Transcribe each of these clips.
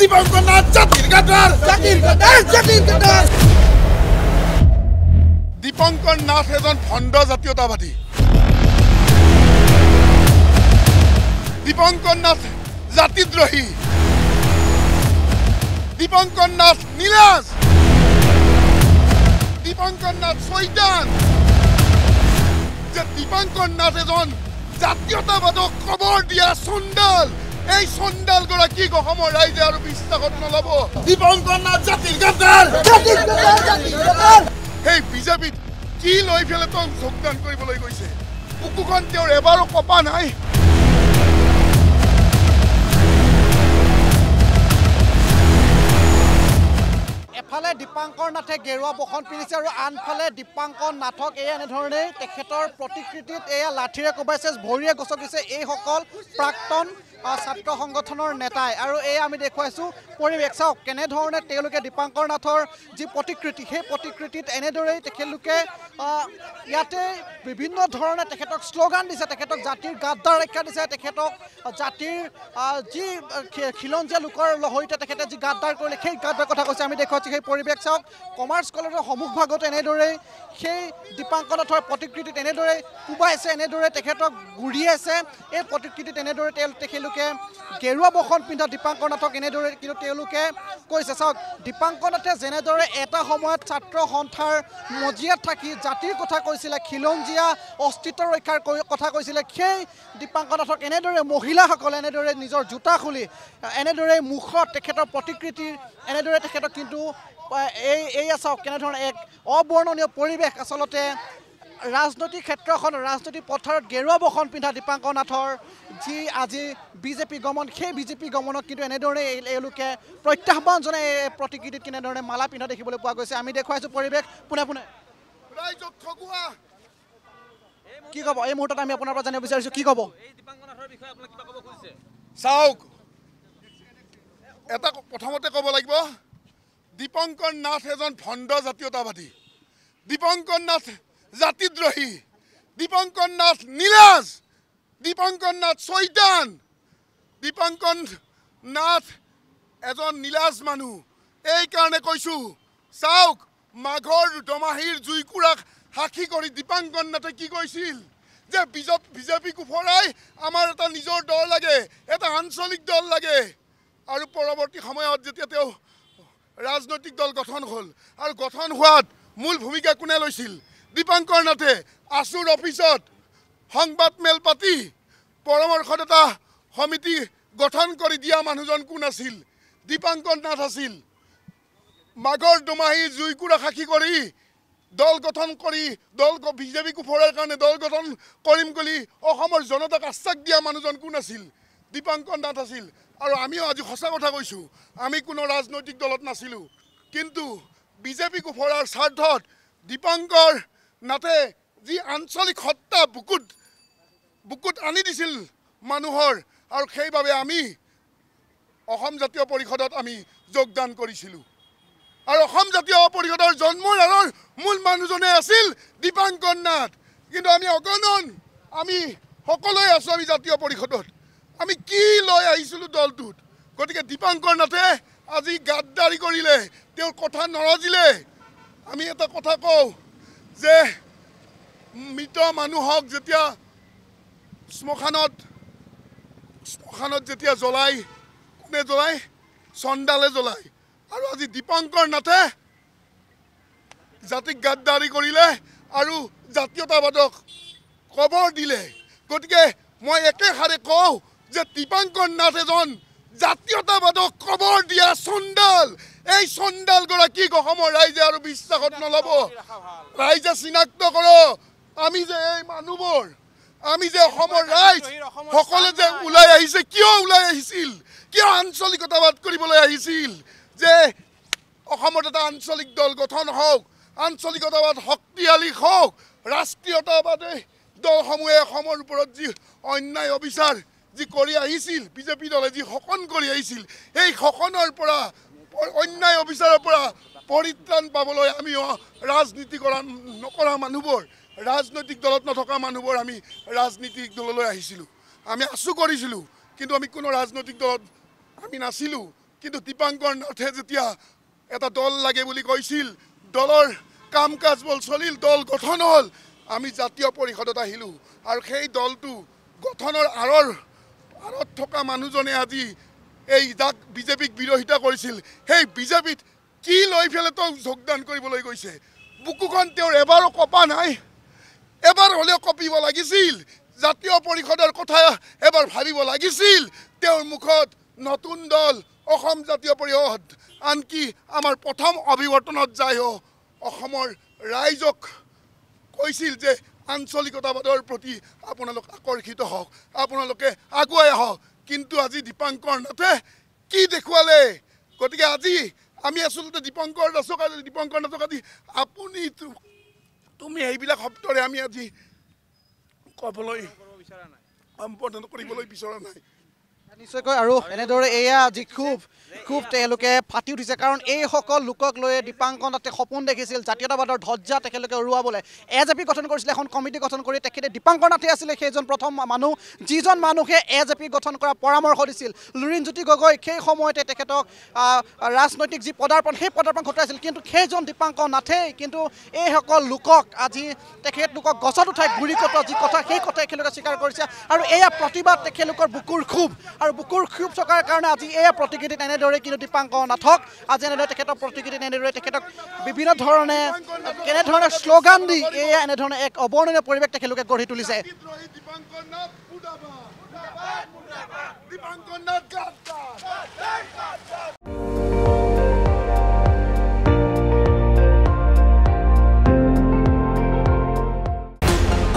দীপঙ্কর নাথ জাতির গাদ্দার জাতির গাদ্দার জাতির গাদ্দার দীপঙ্কর নাথ এজন ভণ্ড জাতীয়তাবাদী দীপঙ্কর নাথ জাতিদ্রোহী দীপঙ্কর নাথ নীলাস দীপঙ্কর নাথ শৈতান যে দীপঙ্কর নাথ এজন জাতীয়তাবাদক কবর দিয়া সুন্দর এই চন্দাল গৰাকী গহমৰ ৰাইজে আৰু বিশ্বাসত নলব দীপংকৰ নাথ জাতিৰ সেই বিজেপিত কি লৈ পেলাই তেওঁক যোগদান কৰিবলৈ গৈছে কুকুখন তেওঁৰ এবাৰো কপা নাই এফালে দীপাংকৰ নাথে গেৰুৱা বসন পিন্ধিছে আৰু আনফালে দীপাংকৰ নাথক এই এনেধৰণেই তেখেতৰ প্ৰতিকৃতিত এয়া লাঠিৰে কোবাইছে ভৰিৰে গচকিছে এইসকল প্ৰাক্তন ছাত্ৰ সংগঠনৰ নেতাই আৰু এয়া আমি দেখুৱাইছোঁ পৰিৱেশ চাওক কেনেধৰণে তেওঁলোকে দীপাংকৰ নাথৰ যি প্ৰতিকৃতি সেই প্ৰতিকৃতিত এনেদৰেই তেখেতলোকে ইয়াতে বিভিন্ন ধৰণে তেখেতক শ্লোগান দিছে তেখেতক জাতিৰ গাদ্দাৰ ৰক্ষা দিছে তেখেতক জাতিৰ যি খিলঞ্জীয়া লোকৰ সৈতে তেখেতে যি গাদ্দাৰ কৰিলে সেই গাদ্দাৰ কথা কৈছে আমি দেখুৱাইছোঁ সেই পরিবেশ চাওক কমার্স কলেজের সম্মুখ ভাগত এনেদরে সেই দীপাঙ্কর নাথর প্রতিকৃতি এনেদরে কোবাইছে এনেদরে তখেক গুড়ি আছে এই প্রতিকৃতি এনেদরে তখেলোকে গেরুয়া বসন পিঠা দীপাঙ্কর নাথক এনেদরে কিন্তু কৈছে চাওক দীপাঙ্কর নাথে যেদরে এটা সময়ত ছাত্র সন্থার মজিয়াত থাকি জাতির কথা কৈছিল খিলঞ্জিয়া অস্তিত্ব রক্ষার কথা কৈছিল সেই দীপাঙ্কর নাথক এনেদরে মহিলাসকলে এনেদরে নিজের জোতা খুলি এনেদরে মুখত তখেতর প্রতিকৃতির এনেদরে তখেতক কিন্তু এই এইয়া চাওক কেনেধৰণৰ এক অবৰ্ণনীয় পৰিৱেশ আচলতে ৰাজনৈতিক ক্ষেত্ৰখন ৰাজনৈতিক পথাৰত গেৰুৱা বসন পিন্ধা দীপাংকৰ নাথৰ যি আজি বিজেপি গমন সেই বিজেপি গমনক কিন্তু এনেদৰে এওঁলোকে প্ৰত্যাহ্বান জনাই এই প্ৰতিকৃতিত কেনেধৰণে মালা পিন্ধা দেখিবলৈ পোৱা গৈছে আমি দেখুৱাইছোঁ পৰিৱেশ পোনে পোনে কি ক'ব এই মুহূৰ্তত আমি আপোনাৰ পৰা জানিব বিচাৰিছোঁ কি ক'ব চাওক এটা প্ৰথমতে ক'ব লাগিব দীপংকৰ নাথ এজন ভণ্ড জাতীয়তাবাদী দীপংকৰ নাথ জাতিদ্ৰোহী দীপংকৰ নাথ নীলাজ দীপংকৰ নাথ চৈতান দীপংকৰ নাথ এজন নীলাজ মানুহ এইকাৰণে কৈছোঁ চাওক মাঘৰ দমাহীৰ জুইকুৰাক সাক্ষী কৰি দীপাংকন নাথে কি কৈছিল যে বিজ বিজেপিক উফৰাই আমাৰ এটা নিজৰ দল লাগে এটা আঞ্চলিক দল লাগে আৰু পৰৱৰ্তী সময়ত যেতিয়া তেওঁ ৰাজনৈতিক দল গঠন হ'ল আৰু গঠন হোৱাত মূল ভূমিকা কোনে লৈছিল দীপাংকৰ নাথে আচুৰ অফিচত সংবাদ মেল পাতি পৰামৰ্শদাতা সমিতি গঠন কৰি দিয়া মানুহজন কোন আছিল দীপাংকৰ নাথ আছিল মাঘৰ দুমাহী জুইকুৰা সাক্ষী কৰি দল গঠন কৰি দল বি জে পিকো ফৰাৰ কাৰণে দল গঠন কৰিম বুলি অসমৰ জনতাক আশ্বাস দিয়া মানুহজন কোন আছিল দীপাংকৰ নাথ আছিল আৰু আমিও আজি সঁচা কথা কৈছোঁ আমি কোনো ৰাজনৈতিক দলত নাছিলোঁ কিন্তু বিজেপি কোফৰাৰ স্বাৰ্থত দীপাংকৰ নাথে যি আঞ্চলিক সত্তা বুকুত বুকুত আনি দিছিল মানুহৰ আৰু সেইবাবে আমি অসম জাতীয় পৰিষদত আমি যোগদান কৰিছিলোঁ আৰু অসম জাতীয় পৰিষদৰ জন্মৰ আঁৰৰ মূল মানুহজনে আছিল দীপাংকৰ নাথ কিন্তু আমি অগণন আমি সকলোৱে আছোঁ আমি জাতীয় পৰিষদত আমি কি লৈ আহিছিলোঁ দলটোত গতিকে দীপাংকৰ নাথে আজি গাদদাৰি কৰিলে তেওঁৰ কথা নৰজিলে আমি এটা কথা কওঁ যে মৃত মানুহক যেতিয়া শ্মশানত শ্মশানত যেতিয়া জ্বলাই কোনে জ্বলাই চন্দালে জ্বলাই আৰু আজি দীপাংকৰ নাথে জাতিক গাদদাৰি কৰিলে আৰু জাতীয়তাবাদক কবৰ দিলে গতিকে মই একেষাৰে কওঁ যে দীপাঙ্কৰ নাথ এজন জাতীয়তাবাদক কবৰ দিয়া চন্দাল এই চন্ডাল গৰাকী অসমৰ ৰাইজে আৰু বিশ্বাসত নলব ৰাইজে চিনাক্ত কৰ আমি যে এই মানুহবোৰ আমি যে অসমৰ ৰাইজ সকলে যে ওলাই আহিছে কিয় ওলাই আহিছিল কিয় আঞ্চলিকতাবাদ কৰিবলৈ আহিছিল যে অসমত এটা আঞ্চলিক দল গঠন হওক আঞ্চলিকতাবাদ শক্তিশালী হওক ৰাষ্ট্ৰীয়তাবাদে দলসমূহে অসমৰ ওপৰত যি অন্যায় অবিচাৰ যি কৰি আহিছিল বিজেপি দলে যি শকন কৰি আহিছিল সেই শকনৰ পৰা অন্যায় অবিচাৰৰ পৰা পৰিত্ৰাণ পাবলৈ আমি ৰাজনীতি কৰা নকৰা মানুহবোৰ ৰাজনৈতিক দলত নথকা মানুহবোৰ আমি ৰাজনীতিক দললৈ আহিছিলোঁ আমি আছোঁ কৰিছিলোঁ কিন্তু আমি কোনো ৰাজনৈতিক দলত আমি নাছিলোঁ কিন্তু দীপাংকৰ নাথে যেতিয়া এটা দল লাগে বুলি কৈছিল দলৰ কাম কাজবোৰ চলিল দল গঠন হ'ল আমি জাতীয় পৰিষদত আহিলোঁ আৰু সেই দলটো গঠনৰ আঁৰৰ ভাৰত থকা মানুহজনে আজি এই যাক বিজেপিক বিৰোধিতা কৰিছিল সেই বিজেপিত কি লৈ পেলাই তেওঁ যোগদান কৰিবলৈ গৈছে বুকুখন তেওঁৰ এবাৰো কপা নাই এবাৰ হ'লেও কঁপিব লাগিছিল জাতীয় পৰিষদৰ কথা এবাৰ ভাবিব লাগিছিল তেওঁৰ মুখত নতুন দল অসম জাতীয় পৰিষদ আনকি আমাৰ প্ৰথম অভিৱৰ্তনত যায়ো অসমৰ ৰাইজক কৈছিল যে আঞ্চলিকতাবাদৰ প্ৰতি আপোনালোক আকৰ্ষিত হওক আপোনালোকে আগুৱাই আহক কিন্তু আজি দীপাংকৰ নাথে কি দেখুৱালে গতিকে আজি আমি আচলতে দীপাংকৰ দাসক আজি দীপাংকৰ নাথক আজি আপুনি তুমি সেইবিলাক শব্দৰে আমি আজি ক'বলৈ সম্বৰ্ধন কৰিবলৈ বিচৰা নাই নিশ্চয়কৈ আৰু এনেদৰে এয়া যি ক্ষোভ ক্ষোভ তেওঁলোকে ফাটি উঠিছে কাৰণ এইসকল লোকক লৈ দীপাংকন তাতে সপোন দেখিছিল জাতীয়তাবাদৰ ধজ্জা তেখেতলোকে উৰুৱাবলৈ এ জে পি গঠন কৰিছিলে এখন কমিটি গঠন কৰি তেখেতে দীপাংকৰ নাথে আছিলে সেইজন প্ৰথম মানুহ যিজন মানুহে এ জে পি গঠন কৰা পৰামৰ্শ দিছিল লুৰিণজ্যোতি গগৈ সেই সময়তে তেখেতক ৰাজনৈতিক যি পদাৰ্পণ সেই পদাৰ্পণ ঘটাইছিল কিন্তু সেইজন দীপাংকৰ নাথেই কিন্তু এইসকল লোকক আজি তেখেতলোকক গছত উঠাই ঘূৰি কটোৱা যি কথা সেই কথা এখেলোকে স্বীকাৰ কৰিছে আৰু এয়া প্ৰতিবাদ তেখেতলোকৰ বুকুৰ খুব আৰু বুকুৰ ক্ষোভ চকাৰ কাৰণে আজি এয়া প্ৰতিকৃতিত এনেদৰে কিন্তু দীপাংক নাথক আজি এনেদৰে তেখেতৰ প্ৰতিকৃতিত এনেদৰে তেখেতক বিভিন্ন ধৰণে কেনেধৰণে শ্লোগান দি এয়া এনেধৰণে এক অৱৰ্ণনীয় পৰিৱেশ তেখেতলোকে গঢ়ি তুলিছে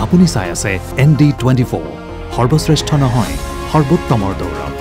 আপুনি চাই আছে এন ডি টুৱেণ্টি ফ'ৰ সৰ্বশ্ৰেষ্ঠ নহয় সৰ্বোত্তমৰ দৌৰা